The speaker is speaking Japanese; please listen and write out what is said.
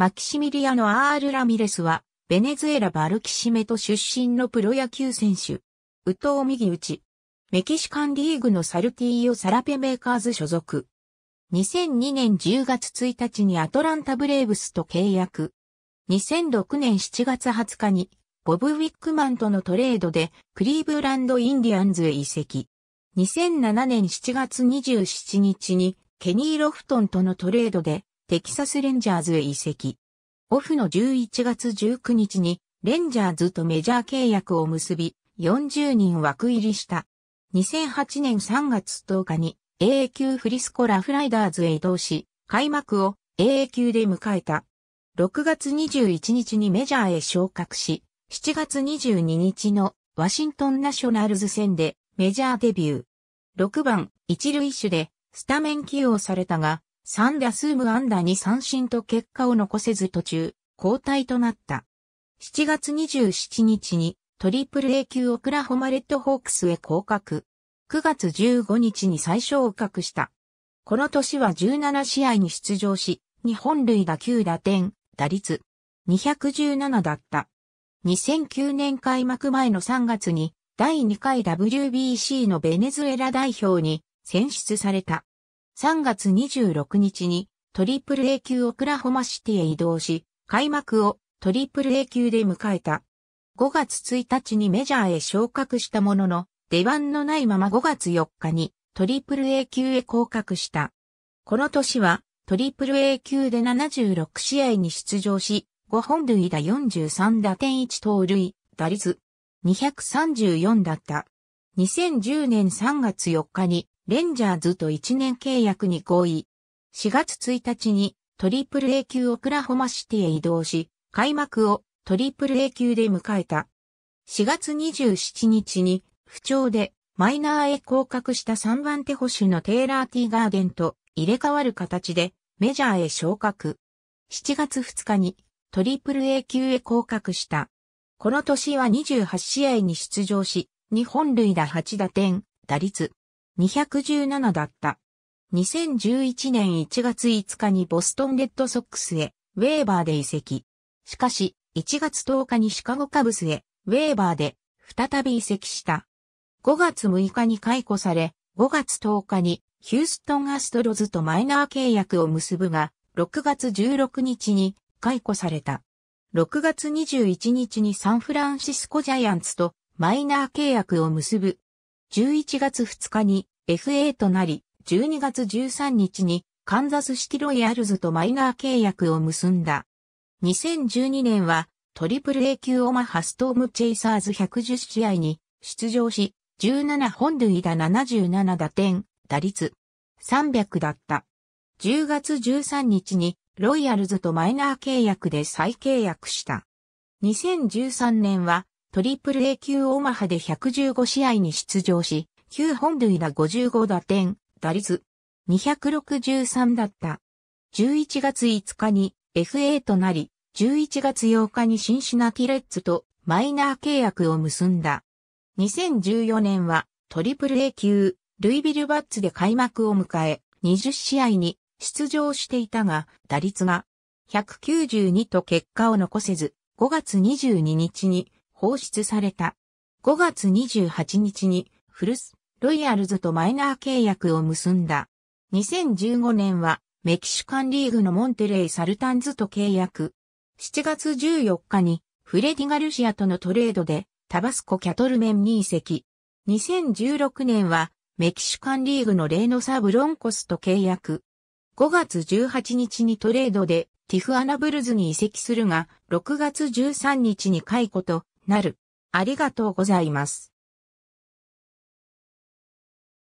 マキシミリアのアール・ラミレスは、ベネズエラ・バルキシメト出身のプロ野球選手。ウトウ右打ち。メキシカンリーグのサルティーヨ・サラペメーカーズ所属。2002年10月1日にアトランタ・ブレーブスと契約。2006年7月20日に、ボブ・ウィックマンとのトレードで、クリーブランド・インディアンズへ移籍。2007年7月27日に、ケニー・ロフトンとのトレードで、テキサスレンジャーズへ移籍。オフの11月19日にレンジャーズとメジャー契約を結び、40人枠入りした。2008年3月10日に AA 級フリスコラフライダーズへ移動し、開幕を AA 級で迎えた。6月21日にメジャーへ昇格し、7月22日のワシントンナショナルズ戦でメジャーデビュー。6番、一塁手でスタメン起用されたが、3打数無安打に三振と結果を残せず途中、交代となった。7月27日にトリプル A 級オクラホマレッドホークスへ降格。9月15日に最初を格した。この年は17試合に出場し、日本類打9打点、打率217だった。2009年開幕前の3月に第2回 WBC のベネズエラ代表に選出された。3月26日にトリプル A 級オクラホマシティへ移動し、開幕をトリプル A 級で迎えた。5月1日にメジャーへ昇格したものの、出番のないまま5月4日にトリプル A 級へ降格した。この年はトリプル A 級で76試合に出場し、5本塁打43打点1盗塁、打率234だった。2010年3月4日にレンジャーズと1年契約に合意。4月1日にトリプル A 級オクラホマシティへ移動し、開幕をトリプル A 級で迎えた。4月27日に不調でマイナーへ降格した3番手保守のテイラー・ティーガーデンと入れ替わる形でメジャーへ昇格。7月2日にトリプル A 級へ降格した。この年は28試合に出場し、日本塁打8打点、打率217だった。2011年1月5日にボストンレッドソックスへ、ウェーバーで移籍。しかし、1月10日にシカゴカブスへ、ウェーバーで、再び移籍した。5月6日に解雇され、5月10日にヒューストンアストロズとマイナー契約を結ぶが、6月16日に解雇された。6月21日にサンフランシスコジャイアンツとマイナー契約を結ぶ11月2日に FA となり、12月13日にカンザスシティロイヤルズとマイナー契約を結んだ。2012年はトリプル A 級オマハストームチェイサーズ110試合に出場し、17本塁打77打点、打率300だった。10月13日にロイヤルズとマイナー契約で再契約した。2013年はトリプル A 級オマハで115試合に出場し、9本塁打55打点、打率263だった。11月5日に FA となり、11月8日にシンシナティレッツとマイナー契約を結んだ。2014年はトリプル A 級、ルイビルバッツで開幕を迎え、20試合に出場していたが、打率が192と結果を残せず、5月22日に放出された。5月28日にフルス、ロイヤルズとマイナー契約を結んだ。2015年はメキシカンリーグのモンテレイ・サルタンズと契約。7月14日にフレディ・ガルシアとのトレードでタバスコ・キャトルメンに移籍。2016年はメキシカンリーグのレーノサ・ブロンコスと契約。5月18日にトレードでティフアナブルズに移籍するが、6月13日に解雇となる。ありがとうございます。